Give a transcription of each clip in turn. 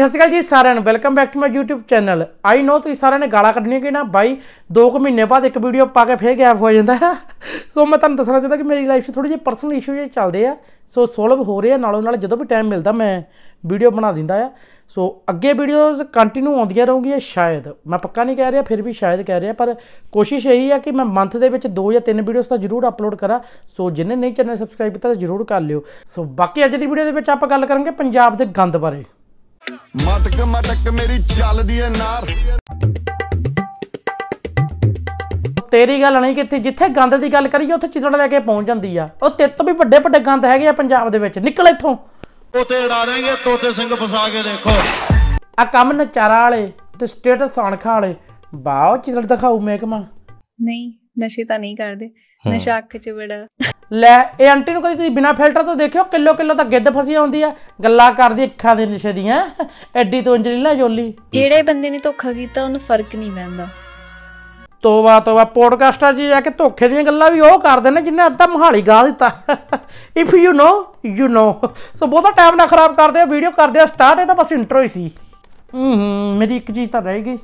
ਹਾਂਜੀ ਸਤਿ ਸ਼੍ਰੀ ਅਕਾਲ ਜੀ ਸਾਰਿਆਂ ਨੂੰ welcome back to my YouTube channel I know ਤੁਸੀਂ ਸਾਰਿਆਂ ਨੇ ਗਾਲਾਂ ਕੱਢਣੀਆਂ ਕਿ ਨਾ ਬਾਈ 2 ਕੁ ਮਹੀਨੇ ਬਾਅਦ ਇੱਕ ਵੀਡੀਓ ਪਾ ਕੇ ਫੇਰ ਗੈਪ ਹੋ ਜਾਂਦਾ ਸੋ ਮੈਂ ਤੁਹਾਨੂੰ ਦੱਸਣਾ ਚਾਹੁੰਦਾ ਕਿ ਮੇਰੀ ਲਾਈਫ 'ਚ ਥੋੜੇ ਜਿਹੇ ਪਰਸਨਲ ਇਸ਼ੂ ਜੇ ਚੱਲਦੇ ਆ ਸੋ ਸੋਲਵ ਹੋ ਰਹੇ ਆ ਨਾਲੋਂ ਨਾਲ ਜਦੋਂ ਵੀ ਟਾਈਮ ਮਿਲਦਾ ਮੈਂ ਵੀਡੀਓ ਬਣਾ ਦਿੰਦਾ ਆ ਸੋ ਅੱਗੇ ਵੀਡੀਓਜ਼ ਕੰਟੀਨਿਊ ਆਉਂਦੀਆਂ ਰਹੂਗੀਆਂ ਸ਼ਾਇਦ ਮੈਂ ਪੱਕਾ ਨਹੀਂ ਕਹਿ ਰਿਹਾ ਫਿਰ ਵੀ ਸ਼ਾਇਦ ਕਹਿ ਰਿਹਾ ਪਰ ਕੋਸ਼ਿਸ਼ ਇਹੀ ਆ ਕਿ ਮੈਂ ਮੰਥ ਦੇ ਵਿੱਚ 2 ਜਾਂ 3 ਵੀਡੀਓਜ਼ ਤਾਂ ਜ਼ਰੂਰ ਅਪਲੋਡ ਕਰਾਂ ਸੋ ਜਿਨੇ ਨਹੀਂ ਚੈਨਲ ਸਬਸਕ੍ਰਾਈਬ ਕੀਤਾ ਤਾਂ ਜ਼ਰੂਰ ਕਰ ਲਿਓ ਸੋ ਬਾਕੀ ਅੱਜ ਦੀ ਵੀਡੀਓ ਦੇ ਵਿੱਚ ਆਪਾਂ ਗੱਲ ਕਰਾਂਗੇ ਪੰਜਾਬ ਦੇ ਗੰਦ ਬਾਰੇ ਮਟਕ ਮਟਕ ਮੇਰੀ ਚੱਲਦੀ ਏ ਨਾਰ ਤੇਰੀ ਗੱਲ ਨਹੀਂ ਕਿੱਥੇ ਜਿੱਥੇ ਗੰਦ ਦੀ ਗੱਲ ਕਰੀਏ ਉੱਥੇ ਚਿਚੜ ਲੈ ਕੇ ਪਹੁੰਚ ਜਾਂਦੀ ਆ ਉਹ ਤੇਰੇ ਤੋਂ ਵੀ ਵੱਡੇ ਵੱਡੇ ਗੰਦ ਹੈਗੇ ਆ ਪੰਜਾਬ ਦੇ ਵਿੱਚ ਨਿਕਲ ਇੱਥੋਂ ਤੋਤੇ ਉਡਾ ਦੇਣਗੇ ਤੋਤੇ ਸਿੰਘ ਫਸਾ ਕੇ ਦੇਖੋ ਆ ਕੰਮ ਨਚਾਰਾ ਵਾਲੇ ਤੇ ਸਟੇਟਸ ਸਣਖਾ ਵਾਲੇ ਬਾਓ ਚਿਚੜ ਦਿਖਾਉ ਮਹਿਕਮਾ ਨਹੀਂ ਨਸ਼ੇ ਤਾਂ ਨਹੀਂ ਕਰਦੇ ਨਸ਼ਾ ਅੱਖ 'ਚ ਬੜਾ ਲੈ ਇਹ ਆਂਟੀ ਨੂੰ ਕਦੀ ਤੁਸੀਂ ਬਿਨਾ ਫਿਲਟਰ ਤੋਂ ਦੇਖਿਓ ਕਿਲੋ ਕਿਲੋ ਤਾਂ ਗਿੱਦ ਫਸੀ ਆਉਂਦੀ ਆ ਗੱਲਾਂ ਕਰਦੀ ਅੱਖਾਂ ਦੇ ਨਸ਼ੇ ਦੀਆਂ ਐਡੀ ਤੋਂ ਅੰਜਲੀਲਾ ਜੋਲੀ ਜਿਹੜੇ ਬੰਦੇ ਨੇ ਧੋਖਾ ਕੀਤਾ ਉਹਨੂੰ ਫਰਕ ਨਹੀਂ ਪੈਂਦਾ ਤੋਬਾ ਤੋਬਾ ਪੋਡਕਾਸਟਾਂ 'ਚ ਜਾ ਕੇ ਧੋਖੇ ਦੀਆਂ ਗੱਲਾਂ ਵੀ ਉਹ ਕਰਦੇ ਨੇ ਜਿੰਨੇ ਅੱਧਾ ਮਹਾਲੀ ਗਾ ਦਿੱਤਾ if you know you know so ਬਹੁਤਾ ਟਾਈਮ ਨਾ ਖਰਾਬ ਕਰਦੇ ਆ ਵੀਡੀਓ ਕਰਦੇ ਆ ਸਟਾਰਟ ਇਹ ਤਾਂ ਬਸ ਇੰਟਰੋ ਹੀ ਸੀ ਹੂੰ ਮੇਰੀ ਇੱਕ ਚੀਜ਼ ਤਾਂ ਰਹਿ ਗਈ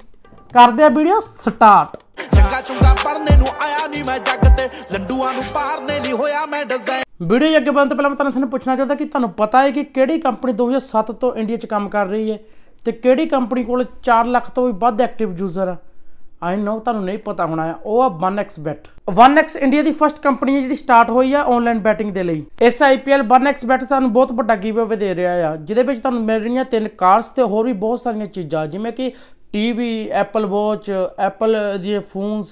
ਕਰਦੇ ਆ ਵੀਡੀਓ ਸਟਾਰਟ ਚੰਗਾ ਚੁੰਗਾ ਪੜਨੇ ਨੂੰ ਆਇਆ ਨਹੀਂ ਮੈਂ ਜੱਗ ਤੇ ਲੰਡੂਆਂ ਨੂੰ ਪਾਰਨੇ ਨਹੀਂ ਹੋਇਆ ਮੈਂ ਡਜ਼ਾਈਨ ਵੀਡੀਓ ਜੱਗ ਅੱਗੇ ਬੰਦ ਪਹਿਲਾਂ ਮੈਂ ਤੁਹਾਨੂੰ ਪੁੱਛਣਾ ਚਾਹੁੰਦਾ ਕਿ ਤੁਹਾਨੂੰ ਪਤਾ ਹੈ ਕਿ ਕਿਹੜੀ ਕੰਪਨੀ 2007 ਤੋਂ ਇੰਡੀਆ 'ਚ ਕੰਮ ਕਰ ਰਹੀ ਹੈ ਤੇ ਕਿਹੜੀ ਕੰਪਨੀ ਕੋਲ 4 ਲੱਖ ਤੋਂ ਵੀ ਵੱਧ ਐਕਟਿਵ ਯੂਜ਼ਰ ਆ ਆਈ ਨੋ ਤੁਹਾਨੂੰ ਨਹੀਂ ਪਤਾ ਹੋਣਾ ਹੈ ਉਹ ਆ 1x bet 1x ਇੰਡੀਆ ਦੀ ਫਰਸਟ ਕੰਪਨੀ ਹੈ ਜਿਹੜੀ ਸਟਾਰਟ ਹੋਈ ਆ ਆਨਲਾਈਨ ਬੈਟਿੰਗ ਦੇ ਲਈ ਇਸ ਆਈਪੀਐਲ 1x bet ਤੁਹਾਨੂੰ ਬਹੁਤ ਵੱਡਾ ਗਿਵ ਅਵੇ ਦੇ ਰਿਹਾ ਆ ਜਿਹਦੇ ਵਿੱਚ ਤੁਹਾਨੂੰ ਮਿਲ ਰਹੀਆਂ ਤਿੰਨ ਕਾਰਸ ਤੇ ਹੋਰ ਵੀ ਬਹੁਤ ਸਾਰੀਆਂ ਚੀਜ਼ਾਂ ਜਿਵੇਂ ਕਿ ਟੀਵੀ ਐਪਲ ਵਾਚ ਐਪਲ ਦੇ ਫੋਨਸ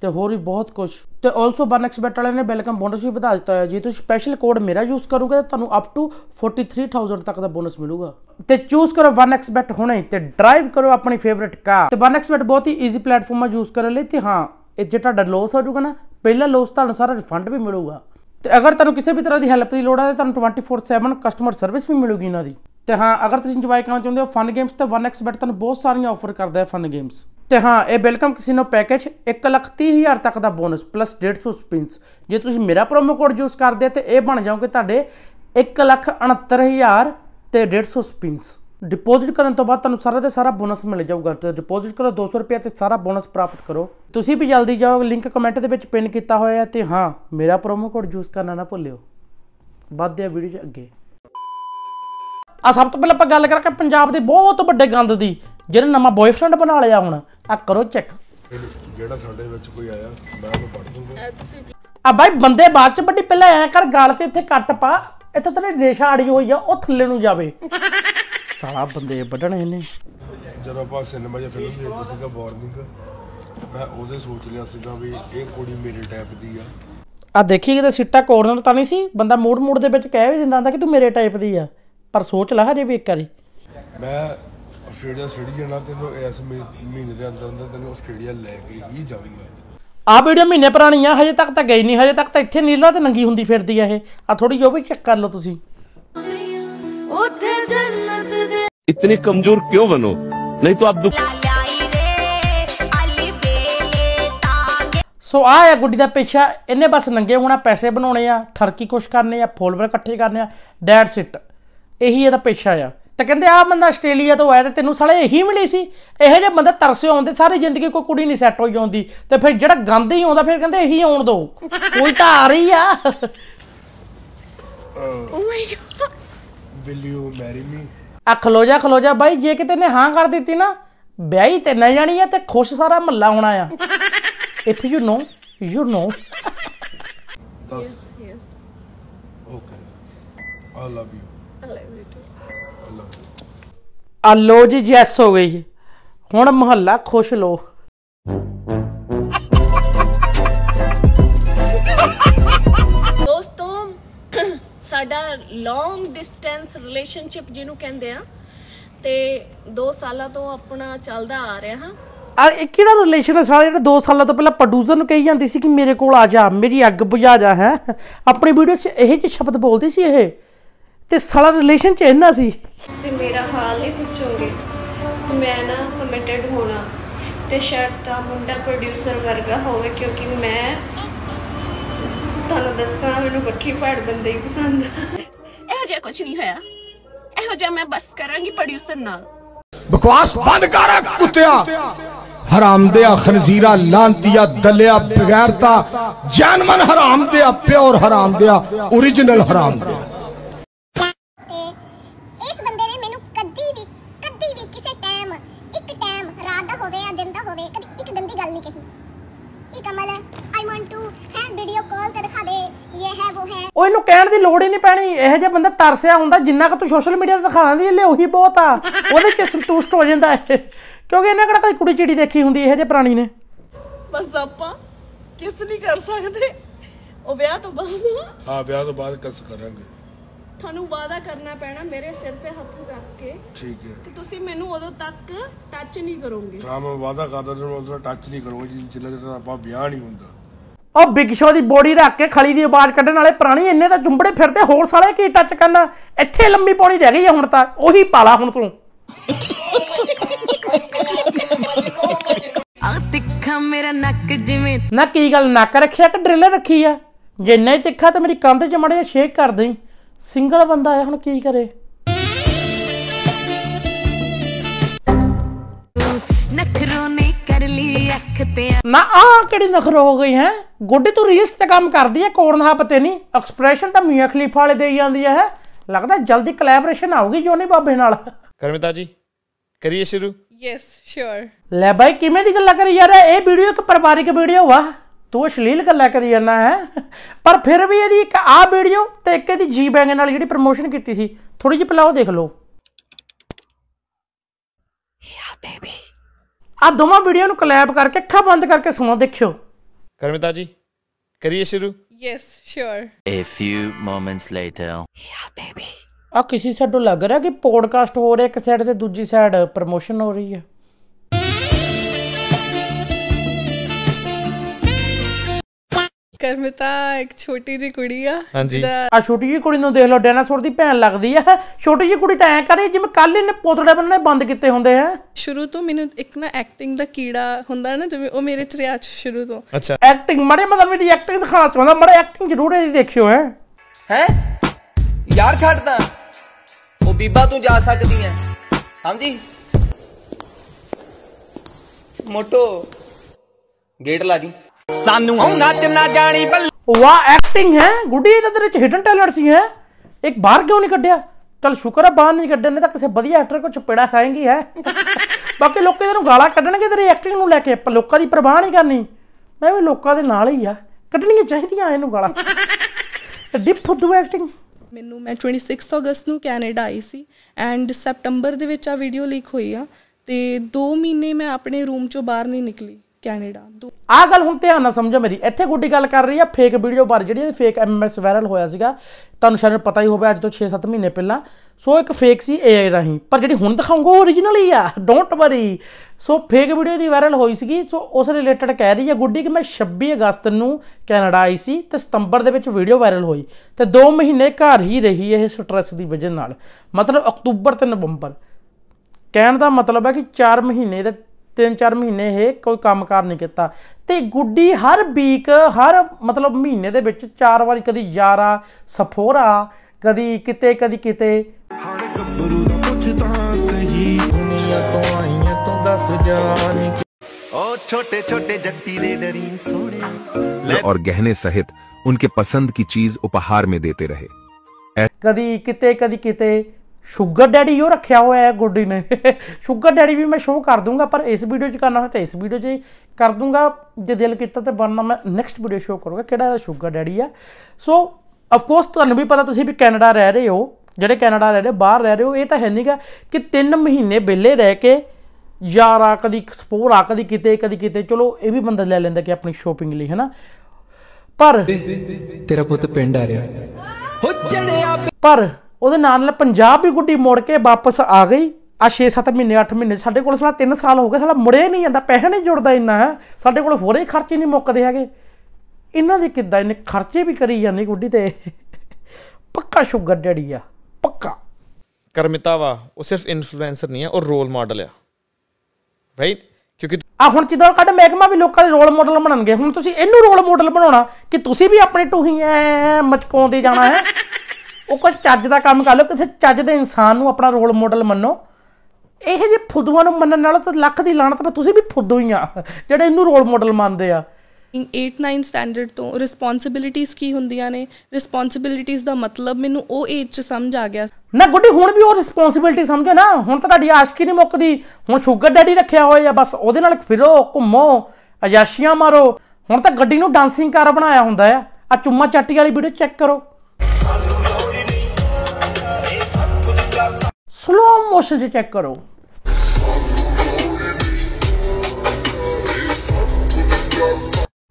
ਤੇ ਹੋਰ ਵੀ ਬਹੁਤ ਕੁਝ ਤੇ ਆਲਸੋ ਬਨਕਸ ਬੈਟ ਵਾਲਿਆਂ ਨੇ ਵੈਲਕਮ ਬੋਨਸ ਵੀ ਵਧਾ ਦਿੱਤਾ ਹੈ ਜੇ ਤੁਸੀਂ ਸਪੈਸ਼ਲ ਕੋਡ ਮੇਰਾ ਯੂਜ਼ ਕਰੋਗੇ ਤਾਂ ਤੁਹਾਨੂੰ ਅਪ ਟੂ 43000 ਤੱਕ ਦਾ ਬੋਨਸ ਮਿਲੂਗਾ ਤੇ ਚੂਜ਼ ਕਰੋ ਬਨਕਸ ਬੈਟ ਹੁਣੇ ਤੇ ਡਰਾਈਵ ਕਰੋ ਆਪਣੀ ਫੇਵਰਿਟ ਕਾਰ ਤੇ ਬਨਕਸ ਬੈਟ ਬਹੁਤ ਹੀ ਈਜ਼ੀ ਪਲੇਟਫਾਰਮ ਆ ਯੂਜ਼ ਕਰਨ ਲਈ ਤੇ ਹਾਂ ਇਹ ਜੇ ਤੁਹਾਡਾ ਲੋਸ ਹੋ ਜਾਊਗਾ ਨਾ ਪਹਿਲਾ ਲੋਸ ਤੁਹਾਨੂੰ ਸਾਰਾ ਰਿਫੰਡ ਵੀ ਮਿਲੂਗਾ ਤੇ ਅਗਰ ਤੁਹਾਨੂੰ ਕਿਸੇ ਵੀ ਤਰ੍ਹਾਂ ਦੀ ਹੈਲਪ ਦੀ ਲੋੜ ਹੈ ਤਾਂ ਤੁਹਾਨੂੰ 24/7 ਕਸਟਮਰ ਸਰਵਿਸ ਵੀ ਮਿਲੂਗੀ ਇਹਨਾਂ ਦੀ ਤੇ ਹਾਂ ਅਗਰ ਤੁਸੀਂ ਇੰਜੋਏ ਕਰਨਾ ਚਾਹੁੰਦੇ ਹੋ ਫਨ ਗੇਮਸ ਤੇ 1xbet ਤੁਹਾਨੂੰ ਬਹੁਤ ਸਾਰੀਆਂ ਆਫਰ ਕਰਦਾ ਹੈ ਫਨ ਗੇਮਸ ਤੇ ਹਾਂ ਇਹ ਵੈਲਕਮ ਕੈਸੀਨੋ ਪੈਕੇਜ 130000 ਤੱਕ ਦਾ ਬੋਨਸ ਪਲੱਸ 150 ਸਪਿਨਸ ਜੇ ਤੁਸੀਂ ਮੇਰਾ ਪ੍ਰੋਮੋ ਕੋਡ ਯੂਜ਼ ਕਰਦੇ ਤੇ ਇਹ ਬਣ ਜਾਓਗੇ ਤੁਹਾਡੇ 169000 ਤੇ 150 ਸਪਿਨਸ ਡਿਪੋਜ਼ਿਟ ਕਰਨ ਤੋਂ ਬਾਅਦ ਤੁਹਾਨੂੰ ਸਾਰਾ ਦੇ ਸਾਰਾ ਬੋਨਸ ਮਿਲ ਜਾਊਗਾ ਤੇ ਡਿਪੋਜ਼ਿਟ ਕਰੋ 200 ਰੁਪਏ ਤੇ ਸਾਰਾ ਬੋਨਸ ਪ੍ਰਾਪਤ ਕਰੋ ਤੁਸੀਂ ਵੀ ਜਲਦੀ ਜਾਓ ਲਿੰਕ ਕਮੈਂਟ ਦੇ ਵਿੱਚ ਪਿਨ ਕੀਤਾ ਹੋਇਆ ਹੈ ਤੇ ਹਾਂ ਮੇਰਾ ਪ੍ਰੋਮੋ ਕੋਡ ਯੂਜ਼ ਕਰਨਾ ਨਾ ਭੁੱਲਿਓ ਵੱਧਦੇ ਆ ਵੀਡੀਓ ਅੱਗੇ ਆ ਸਭ ਤੋਂ ਪਹਿਲਾਂ ਆਪਾਂ ਗੱਲ ਕਰਾਂਗੇ ਪੰਜਾਬ ਦੇ ਬਹੁਤ ਵੱਡੇ ਗੰਦ ਦੀ ਜਿਹਨੇ ਨਵਾਂ ਬॉयਫ੍ਰੈਂਡ ਬਣਾ ਲਿਆ ਹੁਣ ਆ ਕਰੋ ਚੈੱਕ ਜਿਹੜਾ ਸਾਡੇ ਵਿੱਚ ਕੋਈ ਆਇਆ ਮੈਂ ਉਹਨੂੰ ਪੜ ਦੂੰਗਾ ਆ ਬਾਈ ਬੰਦੇ ਬਾਅਦ ਚ ਵੱਡੀ ਪਹਿਲਾਂ ਐ ਕਰ ਗਾਲ ਤੇ ਇੱਥੇ ਕੱਟ ਪਾ ਇੱਥੇ ਤੇਰੇ ਰੇਸ਼ਾ ਆੜੀ ਹੋਈ ਆ ਉਹ ਥੱਲੇ ਨੂੰ ਜਾਵੇ ਸਾਲਾ ਬੰਦੇ ਵੱਢਣੇ ਨੇ ਜਦੋਂ ਆਪਾਂ ਸਿਨੇਮਾ ਜਾਂ ਫਿਲਮ ਦੇਖਦੇ ਸੀਗਾ ਵਾਰਨਿੰਗ ਮੈਂ ਉਹਦੇ ਸੋਚ ਲਿਆ ਸੀਗਾ ਵੀ ਇਹ ਕੁੜੀ ਮੇਰੇ ਟਾਈਪ ਦੀ ਆ ਆ ਦੇਖੀ ਕਿਤੇ ਸਿੱਟਾ ਕੋਰਨਰ ਤਾਂ ਨਹੀਂ ਸੀ ਬੰਦਾ ਮੂਡ ਮੂਡ ਦੇ ਵਿੱਚ ਕਹਿ ਵੀ ਦਿੰਦਾ ਹੁੰਦਾ ਕਿ ਤੂੰ ਮੇਰੇ ਟਾਈਪ ਦੀ ਆ ਪਰ ਸੋਚ ਲਾ ਹਜੇ ਵੀ ਇੱਕ ਵਾਰੀ ਮੈਂ ਆਸਟ੍ਰੇਲੀਆ ਸਟੱਡੀ ਜਾਣਾ ਤੈਨੂੰ ਇਸ ਮਹੀਨੇ ਦੇ ਅੰਦਰ ਅੰਦਰ ਤੈਨੂੰ ਆਸਟ੍ਰੇਲੀਆ ਲੈ ਕੇ ਹੀ ਜਾਵਾਂਗਾ ਆ ਵੀਡੀਓ ਮਹੀਨੇ ਪੁਰਾਣੀ ਆ ਹਜੇ ਤੱਕ ਤਾਂ ਗਈ ਨਹੀਂ ਹਜੇ ਤੱਕ ਤਾਂ ਇੱਥੇ ਨੀਲਾ ਤੇ ਨੰਗੀ ਹੁੰਦੀ ਫਿਰਦੀ ਆ ਇਹ ਆ ਥੋੜੀ ਜੋ ਵੀ ਚੈੱਕ ਕਰ ਲਓ ਤੁਸੀਂ ਉੱਥੇ ਜੰਨਤ ਦੇ ਇਤਨੇ ਕਮਜ਼ੋਰ ਕਿਉਂ ਬਨੋ ਨਹੀਂ ਤਾਂ ਆਪ ਦੁੱਖ ਸੋ ਆਇਆ ਗੁੱਡੀ ਦਾ ਪੇਸ਼ਾ ਇਹਨੇ ਬਸ ਨੰਗੇ ਹੋਣਾ ਪੈਸੇ ਬਣਾਉਣੇ ਆ ਠਰਕੀ ਕੁਛ ਕਰਨੇ ਆ ਫੋਲੋਅਰ ਇਕੱਠੇ ਕਰਨੇ ਆ ਡੈਟਸ ਇਟ ਇਹੀ ਇਹਦਾ ਪੇਸ਼ਾ ਆ ਤਾਂ ਕਹਿੰਦੇ ਆ ਬੰਦਾ ਆਸਟ੍ਰੇਲੀਆ ਤੋਂ ਆਇਆ ਤੇ ਤੈਨੂੰ ਸਾਲੇ ਇਹੀ ਮਿਲੀ ਸੀ ਇਹੋ ਜਿਹੇ ਬੰਦੇ ਤਰਸੇ ਆਉਂਦੇ ਸਾਰੀ ਜ਼ਿੰਦਗੀ ਕੋਈ ਕੁੜੀ ਨਹੀਂ ਸੈੱਟ ਹੋਈ ਜਾਂਦੀ ਤੇ ਫਿਰ ਜਿਹੜਾ ਗੰਦ ਹੀ ਆਉਂਦਾ ਫਿਰ ਕਹਿੰਦੇ ਇਹੀ ਆਉਣ ਦੋ ਕੋਈ ਤਾਂ ਆ ਰਹੀ ਆ oh my god will you marry me ਆ ਖਲੋ ਜਾ ਖਲੋ ਜਾ ਬਾਈ ਜੇ ਕਿਤੇ ਨੇ ਹਾਂ ਕਰ ਦਿੱਤੀ ਨਾ ਵਿਆਹੀ ਤੇ ਨਾ ਜਾਣੀ ਆ ਤੇ ਖੁਸ਼ ਸਾਰਾ ਮੱਲਾ ਹੋਣਾ ਆ if you know you know ਦੱਸ yes okay I love you ਆ ਜੀ ਜੈਸ ਹੋ ਗਈ ਹੁਣ ਮਹੱਲਾ ਖੁਸ਼ ਲੋ ਦੋਸਤੋ ਸਾਡਾ ਲੌਂਗ ਡਿਸਟੈਂਸ ਰਿਲੇਸ਼ਨਸ਼ਿਪ ਜਿਹਨੂੰ ਕਹਿੰਦੇ ਆ ਤੇ 2 ਸਾਲਾਂ ਤੋਂ ਆਪਣਾ ਚੱਲਦਾ ਆ ਰਿਹਾ ਹਾਂ ਆ ਇਹ ਕਿਹੜਾ ਰਿਲੇਸ਼ਨ ਹੈ ਸਾਲਾ ਜਿਹੜਾ 2 ਸਾਲਾਂ ਤੋਂ ਪਹਿਲਾਂ ਪ੍ਰੋਡਿਊਸਰ ਨੂੰ ਕਹੀ ਜਾਂਦੀ ਸੀ ਕਿ ਮੇਰੇ ਕੋਲ ਆ ਜਾ ਮੇਰੀ ਅੱਗ ਬੁਝਾ ਜਾ ਹੈ ਆਪਣੀ ਵੀਡੀਓ 'ਚ ਇਹ ਜਿਹੇ ਸ਼ਬਦ ਬੋਲਦੀ ਸੀ ਇਹ ਤੇ ਸਾਲਾ ਰਿਲੇਸ਼ਨ ਚ ਇੰਨਾ ਸੀ ਤੇ ਮੇਰਾ ਹਾਲ ਨਹੀਂ ਪੁੱਛੋਗੇ ਮੈਂ ਨਾ ਕਮਿਟਡ ਹੋਣਾ ਤੇ ਸ਼ਰਤ ਦਾ ਮੁੰਡਾ ਪ੍ਰੋਡਿਊਸਰ ਵਰਗਾ ਹੋਵੇ ਕਿਉਂਕਿ ਮੈਂ ਤੁਹਾਨੂੰ ਦੱਸਾਂ ਮੈਨੂੰ ਬੱਕੀ ਪਾੜ ਬੰਦੇ ਹੀ ਪਸੰਦ ਇਹੋ ਜਿਹਾ ਕੁਝ ਨਹੀਂ ਹੋਇਆ ਇਹੋ ਜਿਹਾ ਮੈਂ ਬਸ ਕਰਾਂਗੀ ਪ੍ਰੋਡਿਊਸਰ ਨਾਲ ਬਕਵਾਸ ਬੰਦ ਕਰ ਕੁੱਤਿਆ ਹਰਾਮ ਆ ਖਨਜ਼ੀਰਾ ਲਾਂਤੀਆ ਦਲਿਆ ਬਗੈਰਤਾ ਜਾਨਮਨ ਹਰਾਮ ਆ ਪਿਓਰ ਹਰਾਮ ਦੇ ਆ origignal ਦੇ ਹੋਵੇ ਜਾਂ ਦਿਨ ਦਾ ਹੋਵੇ ਕਦੀ ਇੱਕ ਦਿਨ ਦੀ ਗੱਲ ਨਹੀਂ ਕਹੀ ਇਹ ਕਮਲ ਹੈ ਆਈ ਵਾਂਟ ਟੂ ਹੈ ਵੀਡੀਓ ਕਾਲ ਤੇ ਦਿਖਾ ਦੇ ਇਹ ਹੈ ਉਹ ਹੈ ਉਹ ਇਹਨੂੰ ਕਹਿਣ ਦੀ ਲੋੜ ਹੀ ਨਹੀਂ ਪੈਣੀ ਇਹੋ ਜਿਹਾ ਬੰਦਾ ਤਰਸਿਆ ਹੁੰਦਾ ਜਿੰਨਾ ਕਿ ਤੂੰ ਸੋਸ਼ਲ ਮੀਡੀਆ ਤੇ ਦਿਖਾਉਂਦੀ ਦਿੰਦੀ ਲੈ ਉਹੀ ਬਹੁਤ ਆ ਉਹਦੇ ਚ ਸੰਤੁਸ਼ਟ ਹੋ ਜਾਂਦਾ ਹੈ ਕਿਉਂਕਿ ਇਹਨਾਂ ਕਿਹੜਾ ਕੋਈ ਕੁੜੀ ਚਿੜੀ ਦੇਖੀ ਹੁੰਦੀ ਇਹੋ ਜਿਹੇ ਪ੍ਰਾਣੀ ਨੇ ਬਸ ਆਪਾਂ ਕਿਸ ਨਹੀਂ ਕਰ ਸਕਦੇ ਉਹ ਵਿਆਹ ਤੋਂ ਬਾਅਦ ਹਾਂ ਵਿਆਹ ਤੋਂ ਬਾਅਦ ਕਸ ਕਰਾਂਗੇ ਤੁਹਾਨੂੰ ਵਾਅਦਾ ਕਰਨਾ ਪੈਣਾ ਮੇਰੇ ਸਿਰ ਤੇ ਹੱਥ ਰੱਖ ਕੇ ਠੀਕ ਹੈ ਕਿ ਤੁਸੀਂ ਮੈਨੂੰ ਉਦੋਂ ਤੱਕ ਟੱਚ ਨਹੀਂ ਕਰੋਗੇ ਹਾਂ ਮੈਂ ਵਾਅਦਾ ਕਰਦਾ ਜਦੋਂ ਉਦੋਂ ਟੱਚ ਨਹੀਂ ਕਰੋਗੇ ਜਿੰਨਾ ਚਿਰ ਆਪਾਂ ਵਿਆਹ ਨਹੀਂ ਹੁੰਦਾ ਉਹ ਬਿਗ ਸ਼ੋ ਦੀ ਬੋਡੀ ਰੱਖ ਕੇ ਖਲੀ ਦੀ ਆਵਾਜ਼ ਕੱਢਣ ਵਾਲੇ ਪ੍ਰਾਣੀ ਇੰਨੇ ਤਾਂ ਜੁੰਬੜੇ ਫਿਰਦੇ ਹੋਰ ਸਾਲੇ ਕੀ ਟੱਚ ਕਰਨਾ ਇੱਥੇ ਲੰਮੀ ਪੌਣੀ ਰਹਿ ਗਈ ਆ ਹੁਣ ਤਾਂ ਉਹੀ ਪਾਲਾ ਹੁਣ ਤੂੰ ਆ ਤਿੱਖਾ ਮੇਰਾ ਨੱਕ ਜਿਵੇਂ ਨਾ ਕੀ ਗੱਲ ਨੱਕ ਰੱਖਿਆ ਕਿ ਡ੍ਰਿਲਰ ਰੱਖੀ ਆ ਜਿੰਨਾ ਹੀ ਤਿੱਖਾ ਤਾਂ ਮੇਰੀ ਕੰਧ 'ਚ ਮੜਿਆ ਸ਼ੇਕ ਕਰ ਦੇਈ ਸਿੰਗਲ ਬੰਦਾ ਆਇਆ ਹੁਣ ਕੀ ਕਰੇ ਨਖਰੋ ਨੇ ਕਰ ਲਈ ਅੱਖ ਤੇ ਨਾ ਆਹ ਕਿਹੜੀ ਨਖਰੋ ਹੋ ਗਈ ਹੈ ਗੋਡੇ ਤੂੰ ਰੀਸ ਤੇ ਕੰਮ ਕਰਦੀ ਹੈ ਕੋਰਨ ਹਾਪ ਪਤੇ ਨਹੀਂ ਐਕਸਪ੍ਰੈਸ਼ਨ ਤਾਂ ਮੀਆਂ ਖਲੀਫਾ ਵਾਲੇ ਦੇਈ ਜਾਂਦੀ ਹੈ ਲੱਗਦਾ ਜਲਦੀ ਕੋਲੈਬੋਰੇਸ਼ਨ ਆਊਗੀ ਜੋਨੀ ਬਾਬੇ ਨਾਲ ਕਰਮਿਤਾ ਜੀ ਕਰੀਏ ਸ਼ੁਰੂ ਯੈਸ ਸ਼ੋਰ ਲੈ ਬਾਈ ਕਿਵੇਂ ਦੀ ਗੱਲ ਕਰੀ ਯਾਰ ਇਹ ਵੀਡੀਓ ਇੱਕ ਪਰਿਵਾਰਿਕ ਵੀਡੀਓ ਵਾ ਤੂੰ ਅਸ਼ਲੀਲ ਗੱਲਾਂ ਕਰੀ ਜਾਂਦਾ ਹੈ ਪਰ ਫਿਰ ਵੀ ਇਹਦੀ ਇੱਕ ਆ ਵੀਡੀਓ ਤੇ ਇੱਕ ਇਹਦੀ ਜੀ ਬੈਂਗ ਨਾਲ ਜਿਹੜੀ ਪ੍ਰੋਮੋਸ਼ਨ ਕੀਤੀ ਸੀ ਥੋੜੀ ਜਿਹੀ ਪਹਿਲਾਂ ਉਹ ਦੇਖ ਲਓ ਯਾ ਬੇਬੀ ਆ ਦੋਵਾਂ ਵੀਡੀਓ ਨੂੰ ਕਲੈਪ ਕਰਕੇ ਅੱਖਾਂ ਬੰਦ ਕਰਕੇ ਸੁਣੋ ਦੇਖਿਓ ਕਰਮਿਤਾ ਜੀ ਕਰੀਏ ਸ਼ੁਰੂ yes sure a few moments later yeah baby ਆ ਕਿਸੇ ਸਾਡੋਂ ਲੱਗ ਰਿਹਾ ਕਿ ਪੋਡਕਾਸਟ ਹੋ ਰਿਹਾ ਇੱਕ ਸਾਈਡ ਤੇ ਦੂਜੀ ਸਾਈਡ ਪ੍ਰੋਮੋਸ਼ਨ ਹੋ ਰਹੀ ਹੈ ਕਰਮਿਤਾ ਇੱਕ ਛੋਟੀ ਜੀ ਕੁੜੀ ਆ ਹਾਂਜੀ ਆ ਛੋਟੀ ਜੀ ਕੁੜੀ ਨੂੰ ਦੇਖ ਲਓ ਡਾਇਨਾਸੌਰ ਦੀ ਭੈਣ ਲੱਗਦੀ ਆ ਛੋਟੀ ਜੀ ਕੁੜੀ ਤਾਂ ਐ ਕਰੇ ਜਿਵੇਂ ਕੱਲ ਇਹਨੇ ਪੋਤੜੇ ਬੰਨਣਾ ਬੰਦ ਕੀਤੇ ਹੁੰਦੇ ਆ ਸ਼ੁਰੂ ਤੋਂ ਮੈਨੂੰ ਇੱਕ ਨਾ ਐਕਟਿੰਗ ਦਾ ਕੀੜਾ ਹੁੰਦਾ ਨਾ ਜਿਵੇਂ ਉਹ ਮੇਰੇ ਚ ਰਿਹਾ ਸ਼ੁਰੂ ਤੋਂ ਅੱਛਾ ਐਕਟਿੰਗ ਮੜੇ ਮਤਲਬ ਮੇਰੀ ਐਕਟਿੰਗ ਦਿਖਾਣਾ ਚਾਹੁੰਦਾ ਮੜੇ ਐਕਟਿੰਗ ਜ਼ਰੂਰ ਇਹ ਦੇਖਿਓ ਹੈ ਹੈ ਯਾਰ ਛੱਡਦਾ ਉਹ ਬੀਬਾ ਤੂੰ ਜਾ ਸਕਦੀ ਐ ਸਮਝੀ ਮੋਟੋ ਗੇਟ ਲਾ ਦੀ ਸਾਨੂੰ ਆਉਂਦਾ ਤੇ ਨਾ ਜਾਣੀ ਵਾਹ ਐਕਟਿੰਗ ਹੈ ਗੁੱਡੀ ਇਹਦੇ ਤੇਰੇ ਚ ਹਿਡਨ ਟੈਲੈਂਟ ਸੀ ਹੈ ਇੱਕ ਬਾਹਰ ਕਿਉਂ ਨਹੀਂ ਕੱਢਿਆ ਚਲ ਸ਼ੁਕਰ ਹੈ ਬਾਹਰ ਨਹੀਂ ਕੱਢਿਆ ਨਹੀਂ ਤਾਂ ਕਿਸੇ ਵਧੀਆ ਐਕਟਰ ਕੋ ਚਪੇੜਾ ਖਾਏਗੀ ਹੈ ਬਾਕੀ ਲੋਕੇ ਤੈਨੂੰ ਗਾਲਾਂ ਕੱਢਣਗੇ ਤੇਰੀ ਐਕਟਿੰਗ ਨੂੰ ਲੈ ਕੇ ਪਰ ਲੋਕਾਂ ਦੀ ਪਰਵਾਹ ਨਹੀਂ ਕਰਨੀ ਮੈਂ ਵੀ ਲੋਕਾਂ ਦੇ ਨਾਲ ਹੀ ਆ ਕੱਢਣੀਆਂ ਚਾਹੀਦੀਆਂ ਇਹਨੂੰ ਗਾਲਾਂ ਡਿਪ ਫੁੱਦੂ ਐਕਟਿੰਗ ਮੈਨੂੰ ਮੈਂ 26 ਅਗਸਤ ਨੂੰ ਕੈਨੇਡਾ ਆਈ ਸੀ ਐਂਡ ਸੈਪਟੈਂਬਰ ਦੇ ਵਿੱਚ ਆ ਵੀਡੀਓ ਲੀਕ ਹੋਈ ਆ ਤੇ 2 ਮਹੀਨੇ ਮੈਂ ਆਪਣੇ ਰੂਮ ਚੋਂ ਬਾਹਰ ਨਹੀਂ ਨਿਕਲੀ ਕੈਨੇਡਾ ਆ ਗੱਲ ਹੁਣ ਧਿਆਨ ਨਾਲ ਸਮਝੋ ਮੇਰੀ ਇੱਥੇ ਗੁੱਡੀ ਗੱਲ ਕਰ ਰਹੀ ਆ ਫੇਕ ਵੀਡੀਓ ਬਾਰੇ ਜਿਹੜੀ ਫੇਕ ਐਮਐਸ ਵਾਇਰਲ ਹੋਇਆ ਸੀਗਾ ਤੁਹਾਨੂੰ ਸ਼ਾਇਦ ਪਤਾ ਹੀ ਹੋਵੇ ਅੱਜ ਤੋਂ 6-7 ਮਹੀਨੇ ਪਹਿਲਾਂ ਸੋ ਇੱਕ ਫੇਕ ਸੀ ਏਆਈ ਰਾਹੀਂ ਪਰ ਜਿਹੜੀ ਹੁਣ ਦਿਖਾਉਂਗਾ ਉਹ origignal ਹੀ ਆ don't worry so fake video ਦੀ ਵਾਇਰਲ ਹੋਈ ਸੀਗੀ ਸੋ ਉਸ ਰਿਲੇਟਡ ਕਹਿ ਰਹੀ ਆ ਗੁੱਡੀ ਕਿ ਮੈਂ 26 ਅਗਸਤ ਨੂੰ ਕੈਨੇਡਾ ਆਈ ਸੀ ਤੇ ਸਤੰਬਰ ਦੇ ਵਿੱਚ ਵੀਡੀਓ ਵਾਇਰਲ ਹੋਈ ਤੇ 2 ਮਹੀਨੇ ਘਰ ਹੀ ਰਹੀ ਇਹ ਸਟ੍ਰੈਸ ਦੀ ਵਜ੍ਹਾ ਨਾਲ ਮਤਲਬ ਅਕਤੂਬਰ ਤੇ ਨਵੰਬਰ ਕਹਿਣ ਦਾ ਮਤਲਬ ਹੈ ਕਿ 4 ਮਹੀਨੇ ਦਾ 3-4 ਮਹੀਨੇ ਇਹ ਕੋਈ ਕੰਮਕਾਰ ਨਹੀਂ ਕੀਤਾ ਤੇ ਗੁੱਡੀ ਹਰ ਵੀਕ ਹਰ ਮਤਲਬ ਮਹੀਨੇ ਦੇ ਵਿੱਚ ਚਾਰ ਵਾਰੀ ਕਦੀ ਯਾਰਾ ਸਫੋਰਾ ਕਦੀ ਕਿਤੇ ਕਦੀ ਕਿਤੇ ਹਰ ਗੱਭਰੂ ਦਾ ਪੁੱਛਦਾ ਸਹੀ ਦੁਨੀਆ ਤੋਂ ਆਈਆਂ ਤੋਂ ਦੱਸ ਜਾਨੀ ओ छोटे छोटे जट्टी रे डरीम ਸ਼ੂਗਰ ਡੈਡੀ ਯੋ ਰੱਖਿਆ ਹੋਇਆ ਹੈ ਗੁੱਡੀ ਨੇ ਸ਼ੂਗਰ ਡੈਡੀ ਵੀ ਮੈਂ ਸ਼ੋਅ ਕਰ ਦੂੰਗਾ ਪਰ ਇਸ ਵੀਡੀਓ 'ਚ ਕਰਨਾ ਹੋਇਆ ਤਾਂ ਇਸ ਵੀਡੀਓ 'ਚ ਕਰ ਦੂੰਗਾ ਜੇ ਦਿਲ ਕੀਤਾ ਤੇ ਬਣਨਾ ਮੈਂ ਨੈਕਸਟ ਵੀਡੀਓ ਸ਼ੋਅ ਕਰੂੰਗਾ ਕਿਹੜਾ ਸ਼ੂਗਰ ਡੈਡੀ ਆ ਸੋ ਆਫ ਕੋਰਸ ਤੁਹਾਨੂੰ ਵੀ ਪਤਾ ਤੁਸੀਂ ਵੀ ਕੈਨੇਡਾ ਰਹਿ ਰਹੇ ਹੋ ਜਿਹੜੇ ਕੈਨੇਡਾ ਰਹਿ ਰਹੇ ਬਾਹਰ ਰਹਿ ਰਹੇ ਹੋ ਇਹ ਤਾਂ ਹੈ ਨਹੀਂਗਾ ਕਿ 3 ਮਹੀਨੇ ਬਿੱਲੇ ਰਹਿ ਕੇ ਯਾਰਾ ਕਦੀ ਸਪੋਰ ਆ ਕਦੀ ਕਿਤੇ ਕਦੀ ਕਿਤੇ ਚਲੋ ਇਹ ਵੀ ਬੰਦਾ ਲੈ ਲੈਂਦਾ ਕਿ ਆਪਣੀ ਸ਼ੋਪਿੰਗ ਲਈ ਹੈਨਾ ਪਰ ਤੇਰਾ ਪੁੱਤ ਪਿੰਡ ਆ ਰਿਹਾ ਹੋ ਜੜਿਆ ਪਰ ਉਹਦੇ ਨਾਲ ਨਾਲ ਪੰਜਾਬ ਵੀ ਗੁੱਡੀ ਮੋੜ ਕੇ ਵਾਪਸ ਆ ਗਈ ਆ 6-7 ਮਹੀਨੇ 8 ਮਹੀਨੇ ਸਾਡੇ ਕੋਲ ਸਾਲਾ 3 ਸਾਲ ਹੋ ਗਏ ਸਾਲਾ ਮੁੜਿਆ ਨਹੀਂ ਜਾਂਦਾ ਪੈਸਾ ਨਹੀਂ ਜੁੜਦਾ ਇੰਨਾ ਸਾਡੇ ਕੋਲ ਹੋਰੇ ਖਰਚੇ ਨਹੀਂ ਮੁੱਕਦੇ ਹੈਗੇ ਇਹਨਾਂ ਦੇ ਕਿੱਦਾਂ ਇਹਨੇ ਖਰਚੇ ਵੀ ਕਰੀ ਜਾਂਦੇ ਗੁੱਡੀ ਤੇ ਪੱਕਾ ਸ਼ੂਗਰ ਡੈਡੀ ਆ ਪੱਕਾ ਕਰਮਿਤਾ ਵਾ ਉਹ ਸਿਰਫ ਇਨਫਲੂਐਂਸਰ ਨਹੀਂ ਆ ਉਹ ਰੋਲ ਮਾਡਲ ਆ ਰਾਈਟ ਕਿਉਂਕਿ ਆ ਹੁਣ ਜਿੱਦਾਂ ਕੱਢ ਮਹਿਕਮਾ ਵੀ ਲੋਕਾਂ ਦੇ ਰੋਲ ਮਾਡਲ ਬਣਨਗੇ ਹੁਣ ਤੁਸੀਂ ਇਹਨੂੰ ਰੋਲ ਮਾਡਲ ਬਣਾਉਣਾ ਕਿ ਤੁਸੀਂ ਵੀ ਆਪਣੇ ਟੂਹੀ ਐ ਮਚਕਾਉਂਦੇ ਜਾਣਾ ਹੈ ਉਹ ਕੋਈ ਚੱਜ ਦਾ ਕੰਮ ਕਰ ਲੋ ਕਿਸੇ ਚੱਜ ਦੇ ਇਨਸਾਨ ਨੂੰ ਆਪਣਾ ਰੋਲ ਮਾਡਲ ਮੰਨੋ ਇਹ ਜੇ ਫੁੱਦੂਆਂ ਨੂੰ ਮੰਨਣ ਨਾਲ ਤਾਂ ਲੱਖ ਦੀ ਲਾਣਤ ਪਰ ਤੁਸੀਂ ਵੀ ਫੁੱਦੂ ਹੀ ਆ ਜਿਹੜੇ ਇਹਨੂੰ ਰੋਲ ਮਾਡਲ ਮੰਨਦੇ ਆ 8-9 ਸਟੈਂਡਰਡ ਤੋਂ ਰਿਸਪੌਂਸਿਬਿਲਿਟੀਆਂ ਕੀ ਹੁੰਦੀਆਂ ਨੇ ਰਿਸਪੌਂਸਿਬਿਲਿਟੀਆਂ ਦਾ ਮਤਲਬ ਮੈਨੂੰ ਉਹ ਏਜ 'ਚ ਸਮਝ ਆ ਗਿਆ ਨਾ ਗੁੱਡੀ ਹੁਣ ਵੀ ਉਹ ਰਿਸਪੌਂਸਿਬਿਲਿਟੀ ਸਮਝੋ ਨਾ ਹੁਣ ਤਾਂ ਤੁਹਾਡੀ ਆਸ਼ਕੀ ਨਹੀਂ ਮੁੱਕਦੀ ਹੁਣ ਸ਼ੂਗਰ ਡੈਡੀ ਰੱਖਿਆ ਹੋਇਆ ਬਸ ਉਹਦੇ ਨਾਲ ਫਿਰੋ ਘੁੰਮੋ ਅਜਾਸ਼ੀਆਂ ਮਾਰੋ ਹੁਣ ਤਾਂ ਗੱਡੀ ਨੂੰ ਡਾਂਸਿੰਗ ਕਾਰ ਬਣਾਇਆ ਹੁੰਦਾ ਆ ਆ ਚੁੰਮਾ ਚਾਟੀ ਵਾਲੀ ਵੀਡੀਓ ਚੈੱਕ ਕਰੋ ਸਲੋ ਮੋਸ਼ਨ 'ਚ ਚੈੱਕ ਕਰੋ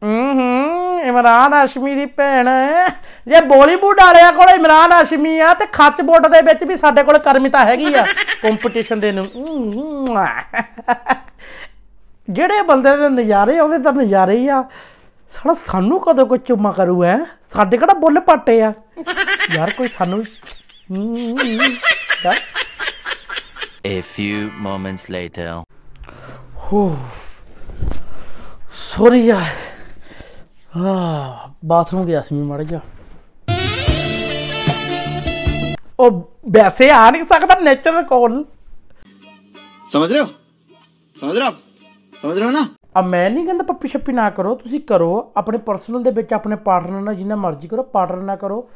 ਹੂੰ ਇਮਰਾਨ ਹਾਸ਼ਮੀ ਦੀ ਭੈਣ ਜੇ ਬਾਲੀਵੁੱਡ ਵਾਲਿਆਂ ਕੋਲ ਇਮਰਾਨ ਹਾਸ਼ਮੀ ਆ ਤੇ ਖੱਚ ਬੋਟ ਦੇ ਵਿੱਚ ਵੀ ਸਾਡੇ ਕੋਲ ਕਰਮਿਤਾ ਹੈਗੀ ਆ ਕੰਪੀਟੀਸ਼ਨ ਦੇ ਨੂੰ ਜਿਹੜੇ ਬੰਦੇ ਦੇ ਨਜ਼ਾਰੇ ਆਉਂਦੇ ਤਾਂ ਨਜ਼ਾਰੇ ਹੀ ਆ ਸਾਡਾ ਸਾਨੂੰ ਕਦੋਂ ਕੋਈ ਚੁੰਮਾ ਕਰੂ ਐ ਸਾਡੇ ਕਿਹੜਾ ਬੁੱਲ ਪਾਟੇ ਆ ਯਾਰ ਕੋਈ ਸਾਨੂੰ A few moments later. sorry, yaar. ਆ ਬਾਥਰੂਮ ਗਿਆ ਸੀ ਮੈਂ ਮੜ ਗਿਆ ਉਹ ਵੈਸੇ ਆ ਨਹੀਂ ਸਕਦਾ ਨੇਚਰ ਕੋਲ ਸਮਝ ਰਹੇ ਹੋ ਸਮਝ ਰਹੇ ਹੋ ਸਮਝ ਰਹੇ ਹੋ ਨਾ ਆ ਮੈਂ ਨਹੀਂ ਕਹਿੰਦਾ ਪੱਪੀ ਛੱਪੀ ਨਾ ਕਰੋ ਤੁਸੀਂ ਕਰੋ ਆਪਣੇ ਪਰਸਨਲ ਦੇ ਵਿੱਚ ਆਪਣੇ ਪਾਰਟਨਰ ਨਾਲ ਜਿੰਨਾ ਮਰਜ਼ੀ ਕਰੋ ਪਾਰਟਨਰ ਨਾਲ ਕਰੋ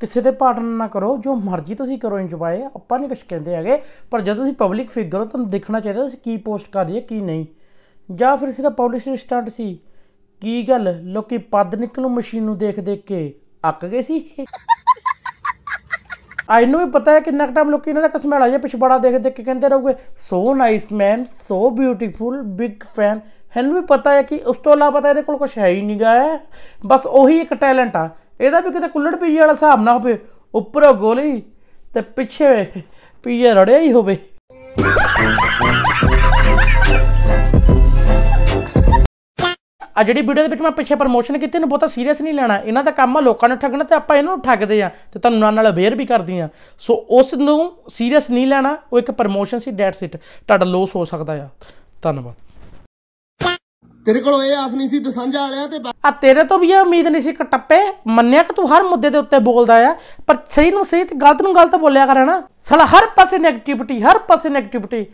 ਕਿਸੇ ਦੇ ਪਾਰਟਨਰ ਨਾ ਕਰੋ ਜੋ ਮਰਜ਼ੀ ਤੁਸੀਂ ਕਰੋ ਇੰਜੋਏ ਆਪਾਂ ਨਹੀਂ ਕੁਝ ਕਹਿੰਦੇ ਹੈਗੇ ਪਰ ਜਦੋਂ ਤੁਸੀਂ ਪਬਲਿਕ ਫਿਗਰ ਹੋ ਤੁਹਾਨੂੰ ਦੇਖਣਾ ਚਾਹੀਦਾ ਤੁਸੀਂ ਕੀ ਪੋਸਟ ਕਰ ਰਹੇ ਕੀ ਨਹੀਂ ਜਾਂ ਫਿਰ ਸਿਰਫ ਪਬਲਿਸ਼ਰ ਸਟੰਟ ਸੀ ਕੀ ਗੱਲ ਲੋਕੀ ਪੱਦ ਨਿਕਲੂ ਮਸ਼ੀਨ ਨੂੰ ਦੇਖ ਦੇਖ ਕੇ ਅੱਕ ਗਏ ਸੀ ਆਈ ਨੋ ਵੀ ਪਤਾ ਹੈ ਕਿੰਨਾ ਟਾਈਮ ਲੋਕੀ ਇਹਨਾਂ ਦਾ ਕਸਮੈਲਾ ਜੇ ਪਿਛਵਾੜਾ ਦੇਖ ਦੇਖ ਕੇ ਕਹਿੰਦੇ ਰਹੋਗੇ so nice ma'am so beautiful big fan ਹਨ ਵੀ ਪਤਾ ਹੈ ਕਿ ਉਸ ਤੋਂ ਇਲਾਵਾ ਤਾਂ ਇਹਦੇ ਕੋਲ ਕੁਝ ਹੈ ਹੀ ਨਹੀਂਗਾ ਬਸ ਉਹੀ ਇੱਕ ਟੈਲੈਂਟ ਆ ਇਹਦਾ ਵੀ ਕਿਤੇ ਕੁੱਲੜ ਪੀਜੇ ਵਾਲਾ ਹਿਸਾਬ ਨਾ ਹੋਵੇ ਉੱਪਰੋਂ ਗੋਲੀ ਤੇ ਪਿੱਛੇ ਪੀਜੇ ਰੜਿਆ ਹੀ ਹੋਵੇ ਆ ਜਿਹੜੀ ਵੀਡੀਓ ਦੇ ਵਿੱਚ ਮੈਂ ਪਿੱਛੇ ਪ੍ਰਮੋਸ਼ਨ ਕੀਤੀ ਨੂੰ ਬਹੁਤਾ ਸੀਰੀਅਸ ਨਹੀਂ ਲੈਣਾ ਇਹਨਾਂ ਦਾ ਕੰਮ ਆ ਲੋਕਾਂ ਨੂੰ ਠੱਗਣਾ ਤੇ ਆਪਾਂ ਇਹਨਾਂ ਨੂੰ ਠੱਗਦੇ ਆ ਤੇ ਤੁਹਾਨੂੰ ਨਾਲ ਨਾਲ ਅਵੇਅਰ ਵੀ ਕਰਦੀ ਆ ਸੋ ਉਸ ਨੂੰ ਸੀਰੀਅਸ ਨਹੀਂ ਲੈਣਾ ਉਹ ਇੱਕ ਪ੍ਰਮੋਸ਼ਨ ਸੀ ਡੈਟਸ ਇਟ ਤੁਹਾਡਾ ਲੋਸ ਹੋ ਸਕਦਾ ਆ ਧੰਨਵਾਦ ਤੇਰੇ ਕੋਲ ਇਹ ਆਸ ਨਹੀਂ ਸੀ ਦਸਾਂਝਾ ਵਾਲਿਆਂ ਤੇ ਆ ਤੇਰੇ ਤੋਂ ਵੀ ਇਹ ਉਮੀਦ ਨਹੀਂ ਸੀ ਕਟੱਪੇ ਮੰਨਿਆ ਕਿ ਤੂੰ ਹਰ ਮੁੱਦੇ ਦੇ ਉੱਤੇ ਬੋਲਦਾ ਆ ਪਰ ਸਹੀ ਨੂੰ ਸਹੀ ਤੇ ਗਲਤ ਨੂੰ ਗਲਤ ਬੋਲਿਆ ਕਰ ਨਾ ਸਾਲਾ ਹਰ ਪਾਸੇ 네ਗੇਟਿਵਿਟੀ ਹਰ ਪਾਸੇ 네ਗੇਟਿਵਿਟੀ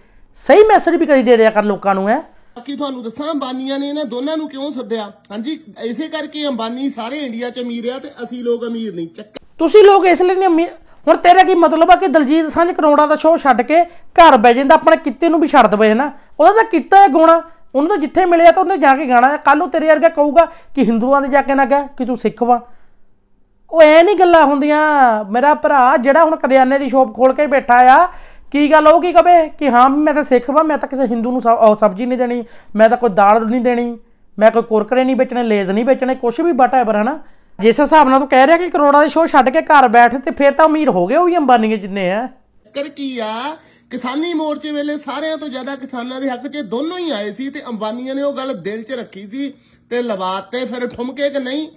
ਸਹੀ ਮੈਸੇਜ ਵੀ ਕਰੀ ਦੇ ਦਿਆ ਕਰ ਲੋਕਾਂ ਨੂੰ ਐ ਬਾਕੀ ਤੁਹਾਨੂੰ ਦੱਸਾਂ ਅੰਬਾਨੀਆਂ ਨੇ ਇਹਨਾਂ ਦੋਨਾਂ ਨੂੰ ਕਿਉਂ ਸੱਦਿਆ ਹਾਂਜੀ ਐਸੇ ਕਰਕੇ ਅੰਬਾਨੀ ਸਾਰੇ ਇੰਡੀਆ ਚ ਅਮੀਰ ਆ ਤੇ ਅਸੀਂ ਲੋਕ ਅਮੀਰ ਨਹੀਂ ਚੱਕ ਤੁਸੀਂ ਲੋਕ ਇਸ ਲਈ ਨਹੀਂ ਅਮੀਰ ਹੁਣ ਤੇਰਾ ਕੀ ਮਤਲਬ ਆ ਕਿ ਦਲਜੀਤ ਸਾਂਝ ਕਰੋੜਾਂ ਦਾ ਸ਼ੋਅ ਛੱਡ ਕੇ ਘਰ ਬੈ ਜਾਂਦਾ ਆਪਣੇ ਕਿੱਤੇ ਨੂੰ ਵੀ ਛੱਡ ਦਵੇ ਹੈ ਨਾ ਉਹਦਾ ਤਾਂ ਕੀਤਾ ਹੈ ਗੁਣਾ ਉਹਨੂੰ ਤਾਂ ਜਿੱਥੇ ਮਿਲਿਆ ਤਾਂ ਉਹਨੇ ਜਾ ਕੇ ਗਾਣਾ ਕੱਲ ਨੂੰ ਤੇਰੇ ਵਰਗਾ ਕਹੂਗਾ ਕਿ ਹਿੰਦੂਆਂ ਦੇ ਜਾ ਕੇ ਨਾ ਗਿਆ ਕਿ ਤੂੰ ਸਿੱਖ ਵਾ ਉਹ ਐ ਨਹੀਂ ਗੱਲਾਂ ਹੁੰਦੀਆਂ ਮੇਰਾ ਭਰਾ ਜਿਹੜਾ ਹੁਣ ਕਰਿਆਨੇ ਦੀ ਸ਼ੋਪ ਖੋਲ ਕੇ ਬੈਠਾ ਆ ਕੀ ਗੱਲ ਉਹ ਕੀ ਕਵੇ ਕਿ ਹਾਂ ਮੈਂ ਤਾਂ ਸਿੱਖ ਵਾ ਮੈਂ ਤਾਂ ਕਿਸੇ ਹਿੰਦੂ ਨੂੰ ਸਬਜ਼ੀ ਨਹੀਂ ਦੇਣੀ ਮੈਂ ਤਾਂ ਕੋਈ ਦਾਲ ਨਹੀਂ ਦੇਣੀ ਮੈਂ ਕੋਈ ਕੁਰਕਰੇ ਨਹੀਂ ਵੇਚਣੇ ਲੇਜ਼ ਨਹੀਂ ਵੇਚਣੇ ਕੁਝ ਵੀ ਵਟਐਵਰ ਹਨਾ ਜਿਸ ਹਿਸਾਬ ਨਾਲ ਤੂੰ ਕਹਿ ਰਿਹਾ ਕਿ ਕਰੋੜਾਂ ਦੇ ਸ਼ੋਅ ਛੱਡ ਕੇ ਘਰ ਬੈਠ ਤੇ ਫੇਰ ਤਾਂ ਅਮੀਰ ਹੋ ਗਏ ਉਹ ਵੀ ਅੰਬਾਨੀ ਜਿੰਨੇ ਆ ਕਰ ਕੀ ਆ ਕਿਸਾਨੀ ਮੋਰਚੇ ਵੇਲੇ ਸਾਰਿਆਂ ਤੋਂ ਜ਼ਿਆਦਾ ਕਿਸਾਨਾਂ ਦੇ ਹੱਕ 'ਚ ਦੋਨੋਂ ਹੀ ਆਏ ਸੀ ਤੇ ਅੰਬਾਨੀਆਂ ਨੇ ਉਹ ਗੱਲ ਦਿਲ 'ਚ ਰੱਖੀ ਸੀ ਤੇ ਲਵਾਤੇ ਫਿਰ ਠੁਮਕੇ ਕਿ ਨਹੀਂ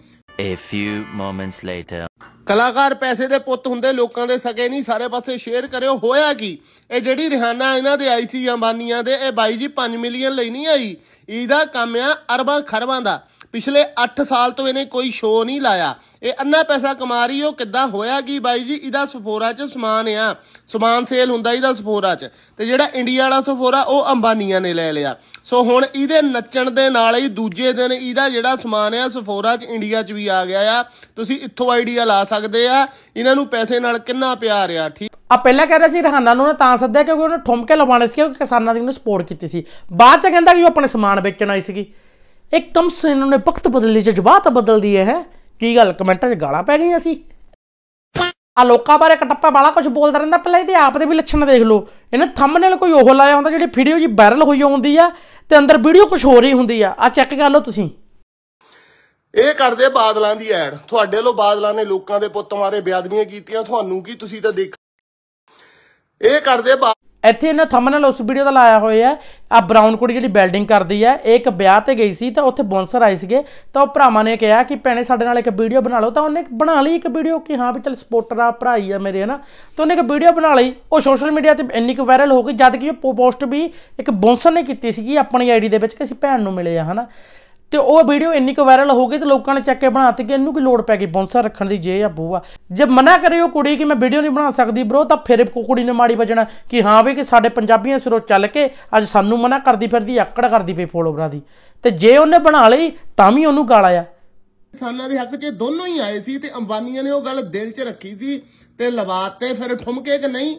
A few moments later ਕਲਾਕਾਰ ਪੈਸੇ ਦੇ ਪੁੱਤ ਹੁੰਦੇ ਲੋਕਾਂ ਦੇ ਸਕੇ ਨਹੀਂ ਸਾਰੇ ਪਾਸੇ ਸ਼ੇਅਰ ਕਰਿਓ ਹੋਇਆ ਕੀ ਇਹ ਜਿਹੜੀ ਰਿਹਾਨਾ ਇਹਨਾਂ ਦੇ ਆਈ ਸੀ ਅੰਬਾਨੀਆਂ ਦੇ ਇਹ ਬਾਈ ਜੀ 5 ਮਿਲੀਅਨ ਲਈ ਨਹੀਂ ਆਈ ਇਹਦਾ ਕੰਮ ਆ ਅਰਬਾਂ ਖਰਬਾਂ ਦਾ ਪਿਛਲੇ 8 ਸਾਲ ਤੋਂ ਇਹਨੇ ਕੋਈ ਸ਼ੋਅ ਨਹੀਂ ਲਾਇਆ ਇਹ ਅੰਨਾ ਪੈਸਾ ਕਮਾ ਰਹੀ ਉਹ ਕਿੱਦਾਂ ਹੋਇਆ ਕੀ ਬਾਈ ਜੀ ਇਹਦਾ ਸਫੋਰਾ 'ਚ ਸਮਾਨ ਆ ਸਮਾਨ ਸੇਲ ਹੁੰਦਾ ਇਹਦਾ ਸਫੋਰਾ 'ਚ ਤੇ ਜਿਹੜਾ ਇੰਡੀਆ ਵਾਲਾ ਸਫੋਰਾ ਉਹ ਅੰਬਾਨੀਆਂ ਨੇ ਲੈ ਲਿਆ ਸੋ ਹੁਣ ਇਹਦੇ ਨੱਚਣ ਦੇ ਨਾਲ ਹੀ ਦੂਜੇ ਦਿਨ ਇਹਦਾ ਜਿਹੜਾ ਸਮਾਨ ਆ ਸਫੋਰਾ 'ਚ ਇੰਡੀਆ 'ਚ ਵੀ ਆ ਗਿਆ ਆ ਤੁਸੀਂ ਇੱਥੋਂ ਆਈਡੀਆ ਲਾ ਸਕਦੇ ਆ ਇਹਨਾਂ ਨੂੰ ਪੈਸੇ ਨਾਲ ਕਿੰਨਾ ਪਿਆਰ ਆ ਠੀਕ ਆ ਪਹਿਲਾਂ ਕਹਿੰਦਾ ਸੀ ਰਹਾਨਾ ਨੂੰ ਨਾ ਤਾਂ ਸੱਦਿਆ ਕਿਉਂਕਿ ਉਹਨੇ ਠੁਮਕੇ ਲਵਾਣੇ ਸੀ ਕਿਉਂਕਿ ਕਿਸਾਨਾਂ ਦੀ ਉਹਨੇ ਸਪੋਰਟ ਕੀਤੀ ਸੀ ਬਾਅਦ ਚ ਕਹਿੰਦਾ ਕਿ ਉਹ ਆਪਣੇ ਸਮਾਨ ਵੇਚਣ ਆਈ ਸੀਗੀ ਇੱਕਦਮ ਸੇ ਇਹਨਾਂ ਨੇ ਵਕਤ ਬਦਲ ਲਈ ਜਜ਼ਬਾਤ ਬਦਲ ਦਿਏ ਹੈ ਕੀ ਗੱਲ ਕਮੈਂਟਾਂ 'ਚ ਗਾਲਾਂ ਪੈ ਗਈਆਂ ਸੀ ਆ ਲੋਕਾਂ ਬਾਰੇ ਕਟੱਪਾ ਬਾਲਾ ਕੁਝ ਬੋਲਦਾ ਰਹਿੰਦਾ ਪਹਿਲਾਂ ਇਹਦੇ ਆਪ ਦੇ ਵੀ ਲੱਛਣ ਦੇਖ ਲਓ ਇਹਨੇ ਥੰਬਨੇਲ ਕੋਈ ਉਹ ਲਾਇਆ ਹੁੰਦਾ ਜਿਹੜੀ ਵੀਡੀਓ ਜੀ ਵਾਇਰਲ ਹੋਈ ਹੁੰਦੀ ਆ ਤੇ ਅੰਦਰ ਵੀਡੀਓ ਕੁਝ ਹੋਰ ਹੀ ਹੁੰਦੀ ਆ ਆ ਚੈੱਕ ਕਰ ਲਓ ਤੁਸੀਂ ਇਹ ਕਰਦੇ ਬਾਦਲਾਂ ਦੀ ਐਡ ਤੁਹਾਡੇ ਲੋ ਬਾਦਲਾਂ ਨੇ ਲੋਕਾਂ ਦੇ ਪੁੱਤ ਮਾਰੇ ਬਿਆਦਮੀਆਂ ਕੀਤੀਆਂ ਤੁਹਾਨੂੰ ਕੀ ਤੁਸੀਂ ਤਾਂ ਦੇਖ ਇਹ ਕਰਦੇ ਇੱਥੇ ਇਹਨਾਂ ਥੰਬਨੇਲ ਉਸ ਵੀਡੀਓ ਦਾ ਲਾਇਆ ਹੋਇਆ ਆ ਬ੍ਰਾਊਨ ਕੁੜੀ ਜਿਹੜੀ ਬਿਲਡਿੰਗ ਕਰਦੀ ਹੈ ਇਹ ਇੱਕ ਵਿਆਹ ਤੇ ਗਈ ਸੀ ਤਾਂ ਉੱਥੇ ਬੌਂਸਰ ਆਏ ਸੀਗੇ ਤਾਂ ਉਹ ਭਰਾਵਾਂ ਨੇ ਕਿਹਾ ਕਿ ਭੈਣੇ ਸਾਡੇ ਨਾਲ ਇੱਕ ਵੀਡੀਓ ਬਣਾ ਲਓ ਤਾਂ ਉਹਨੇ ਬਣਾ ਲਈ ਇੱਕ ਵੀਡੀਓ ਕਿ ਹਾਂ ਵੀ ਚੱਲ ਸਪੋਰਟਰ ਆ ਭਰਾਈ ਆ ਮੇਰੇ ਹਨਾ ਤਾਂ ਉਹਨੇ ਇੱਕ ਵੀਡੀਓ ਬਣਾ ਲਈ ਉਹ ਸੋਸ਼ਲ ਮੀਡੀਆ ਤੇ ਇੰਨੀ ਕੁ ਵਾਇਰਲ ਹੋ ਗਈ ਜਦ ਕਿ ਉਹ ਪੋਸਟ ਵੀ ਇੱਕ ਬੌਂਸਰ ਨੇ ਕੀਤੀ ਸੀਗੀ ਆਪਣੀ ਆਈਡੀ ਦੇ ਵਿੱਚ ਕਿ ਅਸੀਂ ਭੈਣ ਨੂੰ ਮਿਲੇ ਆ ਹਨਾ ਤੇ ਉਹ ਵੀਡੀਓ ਇੰਨੀ ਕੁ ਵਾਇਰਲ ਹੋ ਗਈ ਤੇ ਲੋਕਾਂ ਨੇ ਚੱਕ ਕੇ ਬਣਾਤੀ ਕਿ ਇਹਨੂੰ ਕੀ ਲੋੜ ਪੈ ਗਈ ਬੌਂਸਰ ਰੱਖਣ ਦੀ ਜੇ ਆ ਬੂਆ ਜੇ ਮਨਾ ਕਰੇ ਉਹ ਕੁੜੀ ਕਿ ਮੈਂ ਵੀਡੀਓ ਨਹੀਂ ਬਣਾ ਸਕਦੀ ਬ్రో ਤਾਂ ਫਿਰ ਕੋ ਕੁੜੀ ਨੇ ਮਾੜੀ ਵਜਣਾ ਕਿ ਹਾਂ ਵੀ ਕਿ ਸਾਡੇ ਪੰਜਾਬੀਆਂ ਸਿਰੋਂ ਚੱਲ ਕੇ ਅੱਜ ਸਾਨੂੰ ਮਨਾ ਕਰਦੀ ਫਿਰਦੀ ਆਕੜ ਕਰਦੀ ਪਈ ਫੋਲੋਵਰਾਂ ਦੀ ਤੇ ਜੇ ਉਹਨੇ ਬਣਾ ਲਈ ਤਾਂ ਵੀ ਉਹਨੂੰ ਗਾਲ ਆ ਸਾਨਾਂ ਦੇ ਹੱਕ 'ਚ ਦੋਨੋਂ ਹੀ ਆਏ ਸੀ ਤੇ ਅੰਬਾਨੀਆਂ ਨੇ ਉਹ ਗੱਲ ਦਿਲ 'ਚ ਰੱਖੀ ਸੀ ਤੇ ਲਵਾਤੇ ਫਿਰ ਠੁਮਕੇ ਕਿ ਨਹੀਂ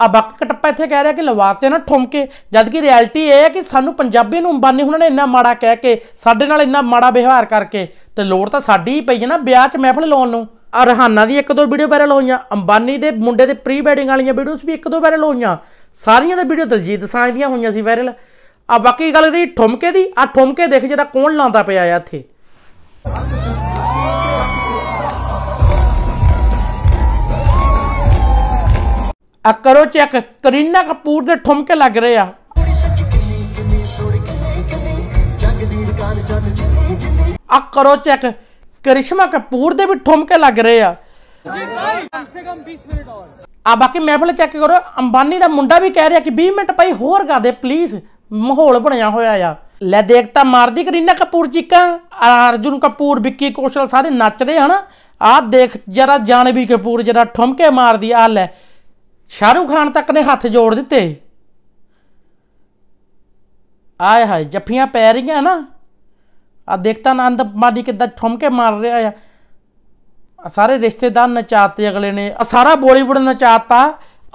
ਆ ਬਾਕੀ ਕਟੱਪਾ ਇੱਥੇ ਕਹਿ ਰਿਹਾ ਕਿ ਲਵਾਤੇ ਨਾ ਠੁਮਕੇ ਜਦ ਕਿ ਰਿਐਲਿਟੀ ਇਹ ਹੈ ਕਿ ਸਾਨੂੰ ਪੰਜਾਬੀ ਨੂੰ ਅੰਬਾਨੀ ਉਹਨਾਂ ਨੇ ਇੰਨਾ ਮਾੜਾ ਕਹਿ ਕੇ ਸਾਡੇ ਨਾਲ ਇੰਨਾ ਮਾੜਾ ਵਿਵਹਾਰ ਕਰਕੇ ਤੇ ਲੋੜ ਤਾਂ ਸਾਡੀ ਹੀ ਪਈ ਹੈ ਨਾ ਵਿਆਹ 'ਚ ਮਹਿਫਲ ਲਾਉਣ ਨੂੰ ਆ ਰਹਾਨਾ ਦੀ ਇੱਕ ਦੋ ਵੀਡੀਓ ਵਾਇਰਲ ਹੋਈਆਂ ਅੰਬਾਨੀ ਦੇ ਮੁੰਡੇ ਦੇ ਪ੍ਰੀ ਵੈਡਿੰਗ ਵਾਲੀਆਂ ਵੀਡੀਓਜ਼ ਵੀ ਇੱਕ ਦੋ ਵਾਇਰਲ ਹੋਈਆਂ ਸਾਰੀਆਂ ਦੇ ਵੀਡੀਓ ਦਲਜੀਤ ਸਾਂਝ ਦੀਆਂ ਹੋਈਆਂ ਸੀ ਵਾਇਰਲ ਆ ਬਾਕੀ ਗੱਲ ਦੀ ਠੁਮਕੇ ਦੀ ਆ ਠੁਮਕੇ ਦੇਖ ਜਿਹੜਾ ਕੌਣ ਲਾਉਂਦਾ ਪਿਆ ਆ ਇੱਥੇ ਆ ਕਰੋ ਚੈੱਕ ਕਰੀਨਾ ਕਪੂਰ ਦੇ ਠੁਮਕੇ ਲੱਗ ਰਹੇ ਆ ਆ ਕਰੋ ਚੈੱਕ ਕਰਿਸ਼ਮਾ ਕਪੂਰ ਦੇ ਵੀ ਠੁਮਕੇ ਲੱਗ ਰਹੇ ਆ ਆ ਬਾਕੀ ਮਹਿਫਲ ਚੈੱਕ ਕਰੋ ਅੰਬਾਨੀ ਦਾ ਮੁੰਡਾ ਵੀ ਕਹਿ ਰਿਹਾ ਕਿ 20 ਮਿੰਟ ਪਈ ਹੋਰ ਗਾ ਦੇ ਪਲੀਜ਼ ਮਾਹੌਲ ਬਣਿਆ ਹੋਇਆ ਆ ਲੈ ਦੇਖ ਤਾਂ ਮਾਰਦੀ ਕਰੀਨਾ ਕਪੂਰ ਚੀਕਾਂ ਅਰਜੁਨ ਕਪੂਰ ਵਿੱਕੀ ਕੋਸ਼ਲ ਸਾਰੇ ਨੱਚਦੇ ਹਨ ਆ ਦੇਖ ਜਰਾ ਜਾਨਵੀ ਕਪੂਰ ਜਰਾ ਠੁਮਕੇ ਮਾਰਦੀ ਆ ਲੈ ਸ਼ਾਹਰੂਖ ਖਾਨ ਤੱਕ ਨੇ ਹੱਥ ਜੋੜ ਦਿੱਤੇ ਆਏ ਹਾਏ ਜੱਫੀਆਂ ਪੈ ਰਹੀਆਂ ਨਾ ਆ ਦੇਖਤਾ ਆਨੰਦ ਮਾਡੀ ਕਿੱਦਾਂ ਠੁਮਕੇ ਮਾਰ ਰਿਹਾ ਆ ਸਾਰੇ ਰਿਸ਼ਤੇਦਾਰ ਨਚਾਤੇ ਅਗਲੇ ਨੇ ਆ ਸਾਰਾ ਬੋਲੀਵੁੱਡ ਨਚਾਤਾ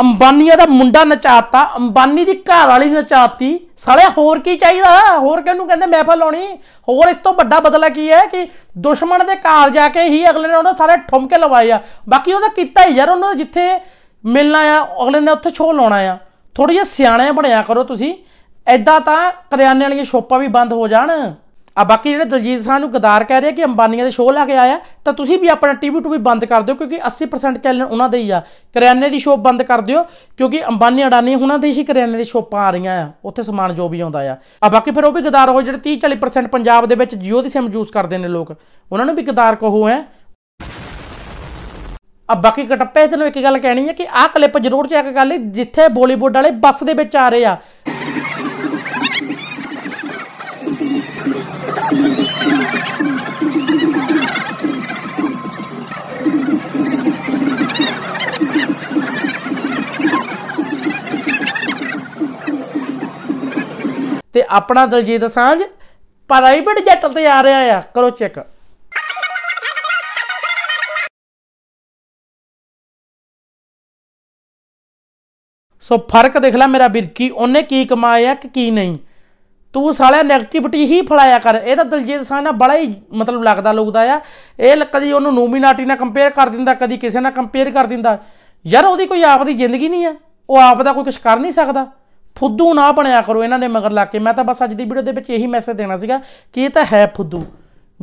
ਅੰਬਾਨੀਆਂ ਦਾ ਮੁੰਡਾ ਨਚਾਤਾ ਅੰਬਾਨੀ ਦੀ ਘਰ ਵਾਲੀ ਨਚਾਤੀ ਸਾਲੇ ਹੋਰ ਕੀ ਚਾਹੀਦਾ ਹੋਰ ਕਿਹਨੂੰ ਕਹਿੰਦੇ ਮਹਿਫਲ ਲਾਉਣੀ ਹੋਰ ਇਸ ਤੋਂ ਵੱਡਾ ਬਦਲਾ ਕੀ ਹੈ ਕਿ ਦੁਸ਼ਮਣ ਦੇ ਘਰ ਜਾ ਕੇ ਹੀ ਅਗਲੇ ਨੇ ਉਹਨਾਂ ਸਾਰੇ ਠੁਮਕੇ ਲਵਾਏ ਆ ਬਾਕੀ ਉਹਦਾ ਕੀਤਾ ਹੀ ਯਾਰ ਉਹਨਾਂ ਜਿੱਥੇ ਮਿਲਣਾ ਆ ਅਗਲੇ ਨੇ ਉੱਥੇ ਸ਼ੋਅ ਲਾਉਣਾ ਆ ਥੋੜੇ ਜਿਹਾ ਸਿਆਣੇ ਬਣਿਆ ਕਰੋ ਤੁਸੀਂ ਐਦਾਂ ਤਾਂ ਕਰਿਆਨੇ ਵਾਲੀਆਂ ਸ਼ੋਪਾਂ ਵੀ ਬੰਦ ਹੋ ਜਾਣ ਆ ਬਾਕੀ ਜਿਹੜੇ ਦਲਜੀਤ ਸਾਹਿਬ ਨੂੰ ਗਦਾਰ ਕਹਿ ਰਿਹਾ ਕਿ ਅੰਬਾਨੀਆਂ ਦੇ ਸ਼ੋਅ ਲਾ ਕੇ ਆਇਆ ਤਾਂ ਤੁਸੀਂ ਵੀ ਆਪਣਾ ਟੀਵੀ ਟੂ ਵੀ ਬੰਦ ਕਰ ਦਿਓ ਕਿਉਂਕਿ 80% ਚੈਨਲ ਉਹਨਾਂ ਦੇ ਹੀ ਆ ਕਰਿਆਨੇ ਦੀ ਸ਼ੋਪ ਬੰਦ ਕਰ ਦਿਓ ਕਿਉਂਕਿ ਅੰਬਾਨੀ ਅਡਾਨੀ ਉਹਨਾਂ ਦੇ ਹੀ ਕਰਿਆਨੇ ਦੀ ਸ਼ੋਪਾਂ ਆ ਰਹੀਆਂ ਆ ਉੱਥੇ ਸਮਾਨ ਜੋ ਵੀ ਆਉਂਦਾ ਆ ਆ ਬਾਕੀ ਫਿਰ ਉਹ ਵੀ ਗਦਾਰ ਹੋ ਜਿਹੜੇ 30 40% ਪੰਜਾਬ ਦੇ ਵਿੱਚ Jio ਦੀ SIM ਯੂਜ਼ ਕਰਦੇ ਨੇ ਲੋਕ ਉਹਨਾਂ ਨੂੰ ਵੀ ਗਦਾਰ ਕਹੋ ਹੈ ਆ ਬਾਕੀ ਕਟੱਪੇ ਤੈਨੂੰ ਇੱਕ ਗੱਲ ਕਹਿਣੀ ਹੈ ਕਿ ਆਹ ਕਲਿੱਪ ਜ਼ਰੂਰ ਚੈੱਕ ਕਰ ਲੈ ਜਿੱਥੇ ਬਾਲੀਵੁੱਡ ਵਾਲੇ ਬੱਸ ਦੇ ਵਿੱਚ ਆ ਰਹੇ ਆ ਤੇ ਆਪਣਾ ਦਲਜੀਤ ਸਾਂਝ ਪ੍ਰਾਈਵੇਟ ਜੈਟ ਤੇ ਆ ਰਿਹਾ ਆ ਕਰੋ ਚੈੱਕ ਸੋ ਫਰਕ ਦੇਖ ਲੈ ਮੇਰਾ ਵੀਰ ਕੀ ਉਹਨੇ ਕੀ ਕਮਾਇਆ ਕਿ ਕੀ ਨਹੀਂ ਤੂੰ ਸਾਲਿਆ ਨੈਗੇਟਿਵਿਟੀ ਹੀ ਫਲਾਇਆ ਕਰ ਇਹ ਤਾਂ ਦਲਜੀਤ ਸਿੰਘ ਨਾਲ ਬੜਾ ਹੀ ਮਤਲਬ ਲੱਗਦਾ ਲੁਗਦਾ ਆ ਇਹ ਕਦੀ ਉਹਨੂੰ ਨੂਮੀਨਾਟੀ ਨਾਲ ਕੰਪੇਅਰ ਕਰ ਦਿੰਦਾ ਕਦੀ ਕਿਸੇ ਨਾਲ ਕੰਪੇਅਰ ਕਰ ਦਿੰਦਾ ਯਾਰ ਉਹਦੀ ਕੋਈ ਆਪ ਦੀ ਜ਼ਿੰਦਗੀ ਨਹੀਂ ਆ ਉਹ ਆਪ ਦਾ ਕੋਈ ਕੁਝ ਕਰ ਨਹੀਂ ਸਕਦਾ ਫੁੱਦੂ ਨਾ ਬਣਿਆ ਕਰੋ ਇਹਨਾਂ ਦੇ ਮਗਰ ਲੱਗ ਕੇ ਮੈਂ ਤਾਂ ਬਸ ਅੱਜ ਦੀ ਵੀਡੀਓ ਦੇ ਵਿੱਚ ਇਹੀ ਮੈਸੇਜ ਦੇਣਾ ਸੀਗਾ ਕਿ ਇਹ ਤਾਂ ਹੈ ਫੁੱਦੂ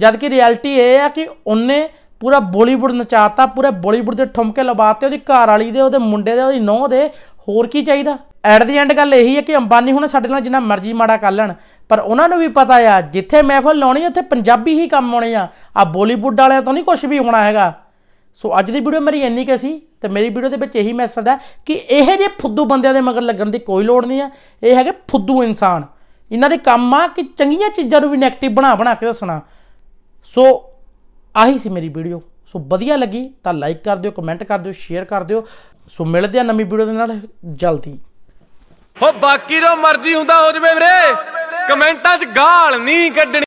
ਜਦ ਕਿ ਰਿਐਲਿਟੀ ਇਹ ਆ ਕਿ ਉਹਨੇ ਪੂਰਾ ਬਾਲੀਵੁੱਡ ਨਚਾਤਾ ਪੂਰੇ ਬਾਲੀਵੁੱਡ ਦੇ ਠੁਮਕੇ ਲਵਾਤੇ ਉਹਦੀ ਘਰ ਵਾਲੀ ਦੇ ਉਹਦੇ ਮੁੰਡੇ ਦੇ ਉਹਦੀ ਨੌਂ ਦੇ ਹੋਰ ਕੀ ਚਾਹੀਦਾ ਐਟ ਦੀ ਐਂਡ ਗੱਲ ਇਹੀ ਹੈ ਕਿ ਅੰਬਾਨੀ ਹੁਣ ਸਾਡੇ ਨਾਲ ਜਿੰਨਾ ਮਰਜ਼ੀ ਮਾੜਾ ਕਰ ਲੈਣ ਪਰ ਉਹਨਾਂ ਨੂੰ ਵੀ ਪਤਾ ਆ ਜਿੱਥੇ ਮਹਿਫਲ ਲਾਉਣੀ ਉੱਥੇ ਪੰਜਾਬੀ ਹੀ ਕੰਮ ਆਉਣੇ ਆ ਆ ਬਾਲੀਵੁੱਡ ਵਾਲਿਆਂ ਤੋਂ ਨਹੀਂ ਕੁਝ ਵੀ ਹੋਣਾ ਹੈਗਾ ਸੋ ਅੱਜ ਦੀ ਵੀਡੀਓ ਮੇਰੀ ਇੰਨੀ ਕਿ ਸੀ ਤੇ ਮੇਰੀ ਵੀਡੀਓ ਦੇ ਵਿੱਚ ਇਹੀ ਮੈਸੇਜ ਹੈ ਕਿ ਇਹ ਜਿਹੇ ਫੁੱਦੂ ਬੰਦਿਆਂ ਦੇ ਮਗਰ ਲੱਗਣ ਦੀ ਕੋਈ ਲੋੜ ਨਹੀਂ ਆ ਇਹ ਹੈਗੇ ਫੁੱਦੂ ਇਨਸਾਨ ਇਹਨਾਂ ਦੇ ਕੰਮ ਆ ਕਿ ਚੰਗੀਆਂ ਚੀਜ਼ਾਂ ਨੂੰ ਵੀ ਨੈਗੇਟਿਵ ਬਣਾ ਬਣਾ ਕੇ ਦੱਸਣਾ ਸੋ ਆਹੀ ਸੀ ਮੇਰੀ ਵੀਡੀਓ ਸੋ ਵਧੀਆ ਲੱਗੀ ਤਾਂ ਲਾਈਕ ਕਰ ਦਿਓ ਕਮੈਂਟ ਕਰ ਦਿਓ ਸ਼ੇਅਰ ਕਰ ਦਿਓ ਸੋ ਮਿਲਦੇ ਆ ਨਵੀਂ ਵੀਡੀਓ ਦੇ ਨਾਲ ਜਲਦੀ ਹੋ ਬਾਕੀ ਰੋ ਮਰਜ਼ੀ ਹੁੰਦਾ ਹੋ ਜਵੇ ਵੀਰੇ ਕਮੈਂਟਾਂ 'ਚ ਗਾਲ ਨਹੀਂ ਕੱਢਣੀ